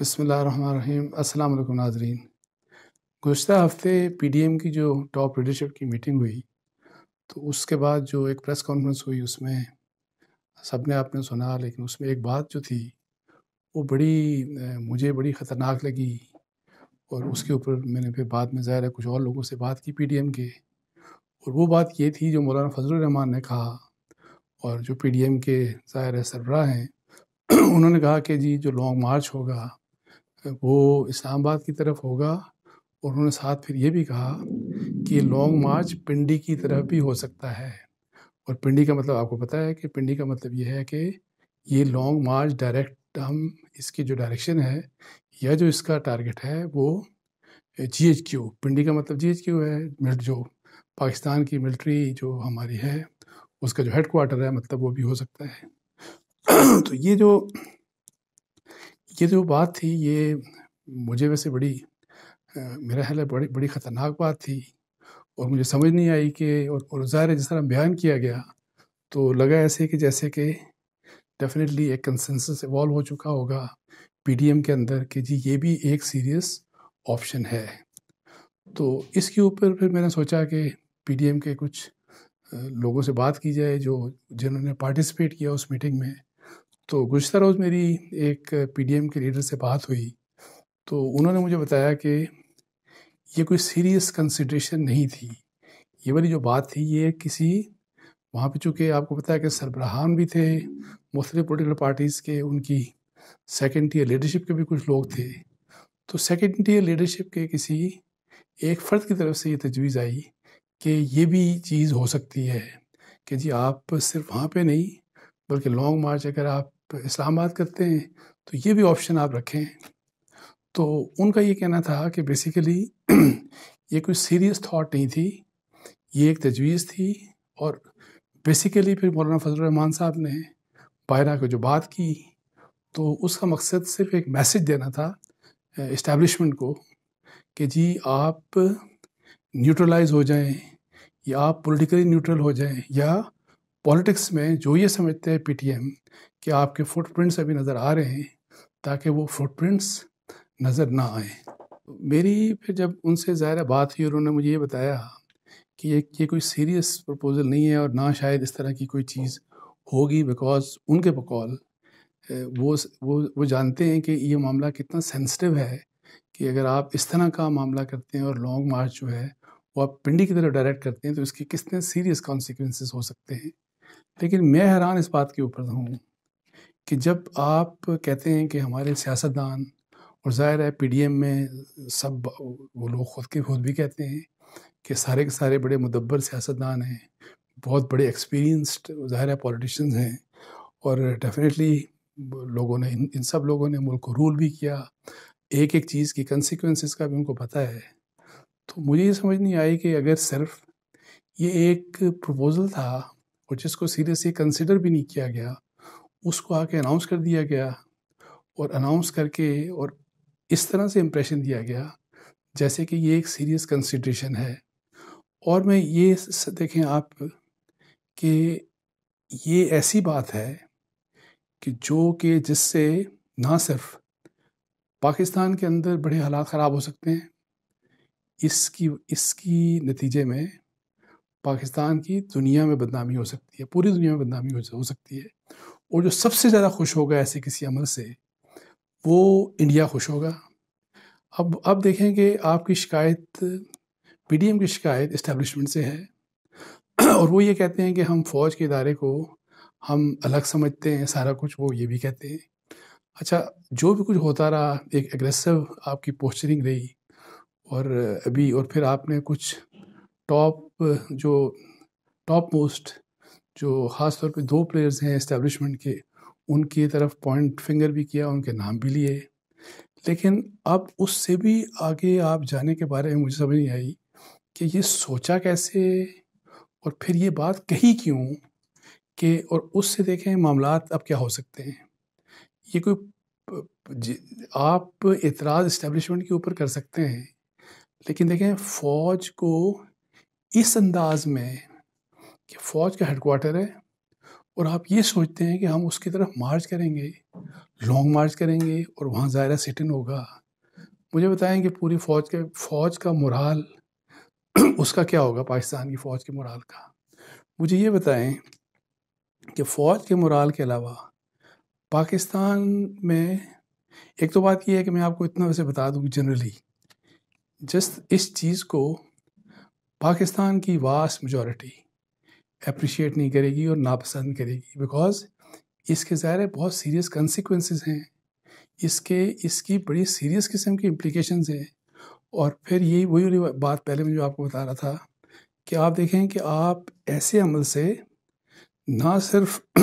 बसमीम अस्सलाम वालेकुम नाजरीन गुज्त हफ्ते पीडीएम की जो टॉप लीडरशिप की मीटिंग हुई तो उसके बाद जो एक प्रेस कॉन्फ्रेंस हुई उसमें सबने आपने सुना लेकिन उसमें एक बात जो थी वो बड़ी मुझे बड़ी ख़तरनाक लगी और उसके ऊपर मैंने फिर बाद में ज़ाहिर है कुछ और लोगों से बात की पीडीएम के और वो बात ये थी जो मौलाना फजल रहमान ने कहा और जो पीडीएम के ज़ाहिर सरबरा हैं उन्होंने कहा कि जी जो लॉन्ग मार्च होगा वो इस्लामाबाद की तरफ होगा और उन्होंने साथ फिर ये भी कहा कि लॉन्ग मार्च पिंडी की तरफ भी हो सकता है और पिंडी का मतलब आपको पता है कि पिंडी का मतलब ये है कि ये लॉन्ग मार्च डायरेक्ट हम इसकी जो डायरेक्शन है या जो इसका टारगेट है वो जी एच क्यू पिंडी का मतलब जी एच क्यू है जो पाकिस्तान की मिलिट्री जो हमारी है उसका जो हेड क्वार्टर है मतलब वो भी हो सकता है तो ये जो ये जो बात थी ये मुझे वैसे बड़ी मेरा ख्याल है बड़ी बड़ी ख़तरनाक बात थी और मुझे समझ नहीं आई कि और, ज़ाहिर जिस तरह बयान किया गया तो लगा ऐसे कि जैसे कि डेफिनेटली एक कंसेंसस इवॉल्व हो चुका होगा पीडीएम के अंदर कि जी ये भी एक सीरियस ऑप्शन है तो इसके ऊपर फिर मैंने सोचा कि पीडीएम के कुछ लोगों से बात की जाए जो जिन्होंने पार्टिसिपेट किया उस मीटिंग में तो गुज्त रोज़ मेरी एक पी के लीडर से बात हुई तो उन्होंने मुझे बताया कि ये कोई सीरियस कंसिड्रेशन नहीं थी ये वाली जो बात थी ये किसी वहाँ पे चूँकि आपको पता है कि सरबराहान भी थे मुख्तलि पोलिटिकल पार्टीज़ के उनकी सेकेंड ईयर लीडरशिप के भी कुछ लोग थे तो सेकेंड ईयर लीडरशिप के किसी एक फ़र्द की तरफ से ये तजवीज़ आई कि ये भी चीज़ हो सकती है कि जी आप सिर्फ वहाँ पे नहीं बल्कि लॉन्ग मार्च अगर आप तो इस्लामाबाद करते हैं तो ये भी ऑप्शन आप रखें तो उनका ये कहना था कि बेसिकली ये कोई सीरियस थाट नहीं थी ये एक तजवीज़ थी और बेसिकली फिर मौलाना फजल रहमान साहब ने बायरा को जो बात की तो उसका मकसद सिर्फ एक मैसेज देना था इस्टेब्लिशमेंट को कि जी आप न्यूट्रलाइज हो जाएं या आप पॉलिटिकली न्यूट्रल हो जाएं या पॉलिटिक्स में जो ये समझते हैं पीटीएम कि आपके फुटप्रिंट्स अभी नज़र आ रहे हैं ताकि वो फुटप्रिंट्स नज़र ना आए मेरी फिर जब उनसे ज़ाहिर बात हुई उन्होंने मुझे ये बताया कि ये ये कोई सीरियस प्रपोज़ल नहीं है और ना शायद इस तरह की कोई चीज़ होगी बिकॉज उनके बकौल वो वो वो जानते हैं कि ये मामला कितना सेंसिटिव है कि अगर आप इस तरह का मामला करते हैं और लॉन्ग मार्च जो है वो आप पिंडी की तरफ डायरेक्ट करते हैं तो इसके कितने सीरियस कॉन्सिक्वेंसेस हो सकते हैं लेकिन मैं हैरान इस बात के ऊपर हूँ कि जब आप कहते हैं कि हमारे सियासतदान और ज़ाहिर है पी में सब वो लोग खुद के खुद भी कहते हैं कि सारे के सारे बड़े मुदब्बर सियासतदान हैं बहुत बड़े एक्सपीरियंस्ड ज़ाहिर है पॉलिटिशन हैं और डेफिनेटली लोगों ने इन सब लोगों ने मुल्क को रूल भी किया एक एक चीज़ की कंसिक्वेंसेस का भी उनको पता है तो मुझे ये समझ नहीं आई कि अगर सिर्फ ये एक प्रपोज़ल था और जिसको सीरियसली कंसिडर भी नहीं किया गया उसको आके अनाउंस कर दिया गया और अनाउंस करके और इस तरह से इम्प्रेशन दिया गया जैसे कि ये एक सीरियस कंसिड्रेशन है और मैं ये देखें आप कि ये ऐसी बात है कि जो कि जिससे ना सिर्फ पाकिस्तान के अंदर बड़े हालात ख़राब हो सकते हैं इसकी इसकी नतीजे में पाकिस्तान की दुनिया में बदनामी हो सकती है पूरी दुनिया में बदनामी हो सकती है और जो सबसे ज़्यादा खुश होगा ऐसे किसी अमल से वो इंडिया खुश होगा अब अब देखें कि आपकी शिकायत पी की शिकायत इस्टबलिशमेंट से है और वो ये कहते हैं कि हम फौज के इदारे को हम अलग समझते हैं सारा कुछ वो ये भी कहते हैं अच्छा जो भी कुछ होता रहा एक एग्रेसिव आपकी पोस्चरिंग रही और अभी और फिर आपने कुछ टॉप जो टॉप मोस्ट जो ख़ास तौर पे दो प्लेयर्स हैं इस्टेब्लिशमेंट के उनकी तरफ पॉइंट फिंगर भी किया उनके नाम भी लिए लेकिन अब उससे भी आगे आप जाने के बारे में मुझे समझ नहीं आई कि ये सोचा कैसे और फिर ये बात कही क्यों कि और उससे देखें मामला अब क्या हो सकते हैं ये कोई आप इतराज़ इस्टेब्लिशमेंट के ऊपर कर सकते हैं लेकिन देखें फ़ौज को इस अंदाज में कि फ़ौज का हेडकोार्टर है और आप ये सोचते हैं कि हम उसकी तरफ मार्च करेंगे लॉन्ग मार्च करेंगे और वहाँ ज़ायरा सिटिन होगा मुझे बताएं कि पूरी फ़ौज के फ़ौज का मुराल उसका क्या होगा पाकिस्तान की फ़ौज के मुराल का मुझे ये बताएं कि फ़ौज के मुराल के अलावा पाकिस्तान में एक तो बात यह है कि मैं आपको इतना वैसे बता दूँ जनरली जस्ट इस चीज़ को पाकिस्तान की वास्ट मेजॉरिटी अप्रिशिएट नहीं करेगी और नापसंद करेगी बिकॉज इसके ज़ाहिर बहुत सीरियस कंसिक्वेंसेस हैं इसके इसकी बड़ी सीरियस किस्म की इम्प्लिकेशन हैं और फिर यही वही वाली बात पहले मैं जो आपको बता रहा था कि आप देखें कि आप ऐसे अमल से ना सिर्फ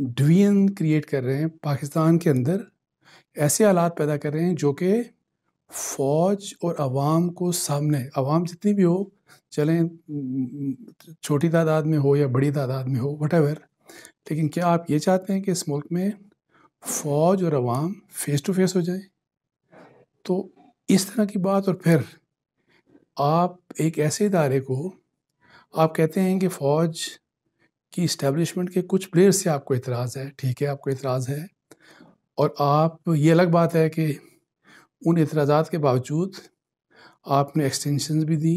डिवीजन क्रिएट कर रहे हैं पाकिस्तान के अंदर ऐसे हालात पैदा कर रहे हैं जो कि फौज और आवाम को सामने आवाम जितनी भी हो चलें छोटी तादाद में हो या बड़ी तादाद में हो वट लेकिन क्या आप ये चाहते हैं कि इस मुल्क में फौज और आवाम फेस टू फेस हो जाए तो इस तरह की बात और फिर आप एक ऐसे इदारे को आप कहते हैं कि फ़ौज की इस्टेबलिशमेंट के कुछ प्लेयर्स से आपको इतराज़ है ठीक है आपको इतराज़ है और आप ये अलग बात है कि उन एतराज़ात के बावजूद आपने एक्सटेंशन भी दी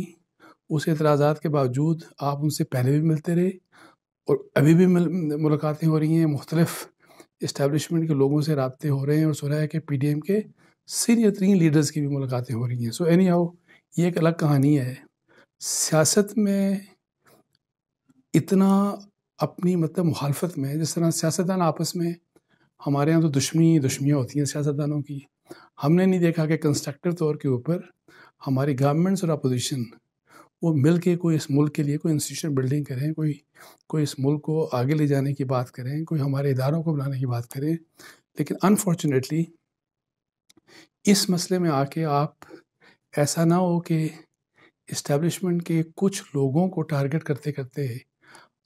उस एतराज़ा के बावजूद आप उनसे पहले भी मिलते रहे और अभी भी मुलाकातें हो रही हैं मुख्तलफ़ इस्टेबलिशमेंट के लोगों से रबते हो रहे हैं और सुना है कि पी डी एम के सीनियर तरीन लीडर्स की भी मुलाकातें हो रही हैं सो एनी हाउ ये एक अलग कहानी है सियासत में इतना अपनी मतलब मुखालफत में जिस तरह सियासतदान आपस में हमारे यहाँ तो दुश्मनी दुश्मियाँ होती हैं सियासतदानों की हमने नहीं देखा कि कंस्ट्रक्टिव तौर के ऊपर हमारी गवर्नमेंट्स और अपोजिशन वो मिल के कोई इस मुल्क के लिए कोई इंस्टीट्यूशन बिल्डिंग करें कोई कोई इस मुल्क को आगे ले जाने की बात करें कोई हमारे इदारों को बनाने की बात करें लेकिन अनफॉर्चुनेटली इस मसले में आके आप ऐसा ना हो कि इस्टेब्लिशमेंट के कुछ लोगों को टारगेट करते करते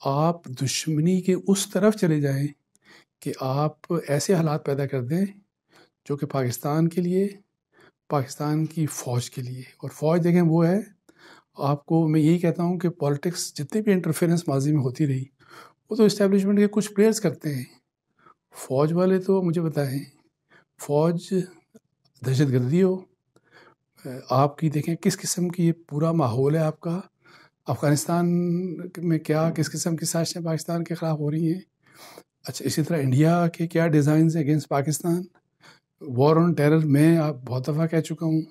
आप दुश्मनी के उस तरफ चले जाएं कि आप ऐसे हालात पैदा कर दें जो कि पाकिस्तान के लिए पाकिस्तान की फ़ौज के लिए और फ़ौज देखें वो है आपको मैं यही कहता हूँ कि पॉलिटिक्स जितनी भी इंटरफेरेंस माजी में होती रही वो तो इस्टेब्लिशमेंट के कुछ प्लेयर्स करते हैं फ़ौज वाले तो मुझे बताएं फ़ौज दहशत गर्दी हो आपकी देखें किस किस्म की ये पूरा माहौल है आपका अफ़गानिस्तान में क्या हम्म। किस किस्म की साजिशें पाकिस्तान के ख़िलाफ़ हो रही हैं अच्छा इसी तरह इंडिया के क्या design against Pakistan war on terror में आप बहुत दफ़ा कह चुका हूँ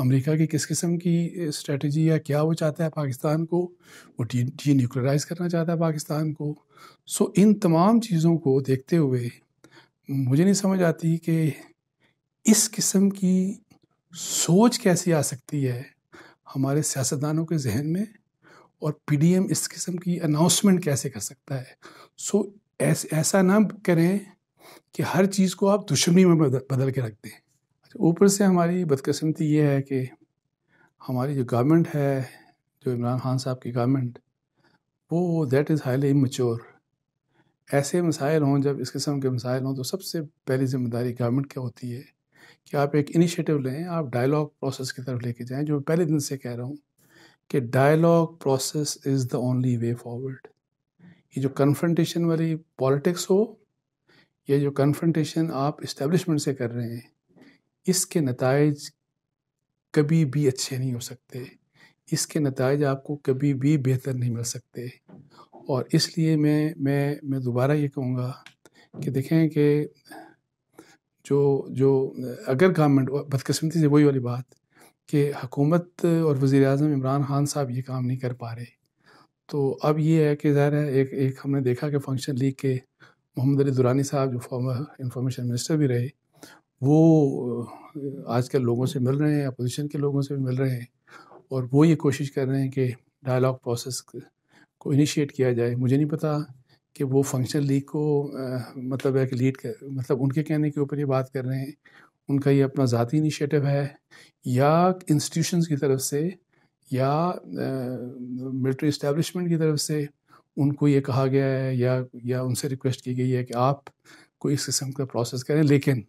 अमेरिका की किस किस्म की स्ट्रेटजी या क्या वो चाहता है पाकिस्तान को वो डी डी न्यूक्लियराइज करना चाहता है पाकिस्तान को सो इन तमाम चीज़ों को देखते हुए मुझे नहीं समझ आती कि इस किस्म की सोच कैसी आ सकती है हमारे सियासतदानों के जहन में और पीडीएम इस किस्म की अनाउंसमेंट कैसे कर सकता है सो ऐस, ऐसा ना करें कि हर चीज़ को आप दुश्मनी में बदल, बदल के रखते हैं अच्छा, ऊपर से हमारी बदकस्मती ये है कि हमारी जो गवर्नमेंट है जो इमरान खान साहब की गवर्नमेंट वो दैट इज़ हाईली मच्योर ऐसे मसाइल हों जब इस किस्म के मसाइल हों तो सबसे पहली जिम्मेदारी गवर्नमेंट की होती है कि आप एक इनिशिएटिव लें आप डायलॉग प्रोसेस की तरफ लेके जाएं जो मैं पहले दिन से कह रहा हूँ कि dialogue process is the only way forward ये जो कन्फ्रंटेशन वाली पॉलिटिक्स हो ये जो कन्फ्रंटेशन आप इस्टेब्लिशमेंट से कर रहे हैं इसके नतज कभी भी अच्छे नहीं हो सकते इसके नतज आपको कभी भी बेहतर नहीं मिल सकते और इसलिए मैं मैं मैं दोबारा ये कहूँगा कि देखें कि जो जो अगर गवर्नमेंट बदकस्मती से वही वाली बात कि हकूमत और वज़ी अजम इमरान खान साहब ये काम नहीं कर पा रहे तो अब ये है कि ज़ाहिर है एक एक हमने देखा कि फंक्शन लीग के मोहम्मद अली दुरानी साहब जो फॉर्मर इंफॉर्मेशन मिनिस्टर भी रहे वो आजकल लोगों से मिल रहे हैं अपोजिशन के लोगों से भी मिल रहे हैं और वो ये कोशिश कर रहे हैं कि डायलॉग प्रोसेस को इनिशिएट किया जाए मुझे नहीं पता कि वो फंक्शन लीग को आ, मतलब है कि लीड कर मतलब उनके कहने के ऊपर ये बात कर रहे हैं उनका ये अपना ज़ाती इनिशिएटिव है या इंस्टीट्यूशंस की तरफ से या मिलिट्री इस्टेब्लिशमेंट की तरफ से उनको ये कहा गया है या या उनसे रिक्वेस्ट की गई है कि आप कोई इस किस्म का प्रोसेस करें लेकिन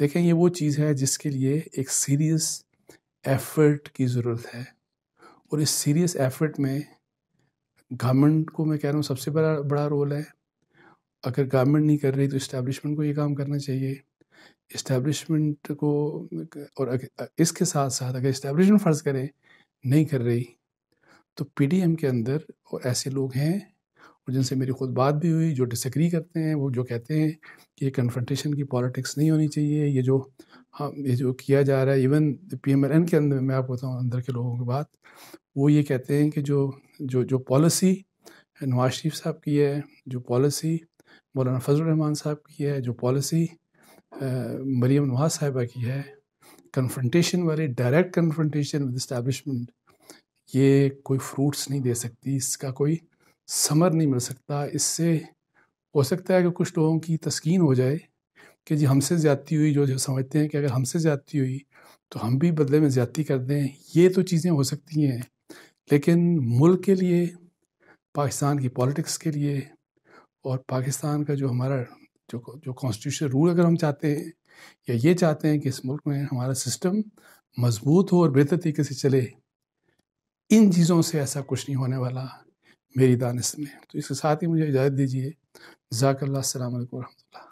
देखें ये वो चीज़ है जिसके लिए एक सीरियस एफर्ट की ज़रूरत है और इस सीरियस एफर्ट में गवर्नमेंट को मैं कह रहा हूँ सबसे बड़ा बड़ा रोल है अगर गवर्नमेंट नहीं कर रही तो इस्टेब्लिशमेंट को ये काम करना चाहिए इस्टेब्लिशमेंट को और इसके साथ साथ अगर इस्टेब्लिशमेंट फ़र्ज़ करें नहीं कर रही तो पी के अंदर ऐसे लोग हैं और जिनसे मेरी खुद बात भी हुई जो डिसग्री करते हैं वो जो कहते हैं कि ये कन्फ्रंटेशन की पॉलिटिक्स नहीं होनी चाहिए ये जो हम हाँ, ये जो किया जा रहा है इवन पी एम एन के अंदर मैं आपको बताऊँ अंदर के लोगों की बात वो ये कहते हैं कि जो जो जो पॉलिसी नवाज शरीफ साहब की है जो पॉलिसी मौलाना फजल रहमान साहब की है जो पॉलिसी मरीम नवाज साहिबा की है कन्फ्रंटेशन वाले डायरेक्ट कन्फ्रंटेशन विद इस्टबलिशमेंट ये कोई फ्रूट्स नहीं दे सकती इसका कोई समर नहीं मिल सकता इससे हो सकता है कि कुछ लोगों की तस्कीन हो जाए कि जी हमसे ज़्यादती हुई जो जो समझते हैं कि अगर हमसे ज़्यादती हुई तो हम भी बदले में ज़्यादती कर दें ये तो चीज़ें हो सकती हैं लेकिन मुल्क के लिए पाकिस्तान की पॉलिटिक्स के लिए और पाकिस्तान का जो हमारा जो जो कॉन्स्टिट्यूशन रूल अगर हम चाहते हैं या ये चाहते हैं कि इस मुल्क में हमारा सिस्टम मजबूत हो और बेहतर तरीके से चले इन चीज़ों से ऐसा कुछ नहीं होने वाला मेरी दानिश में तो इसके साथ ही मुझे इजाज़त दीजिए जजाकल्ला असल वरह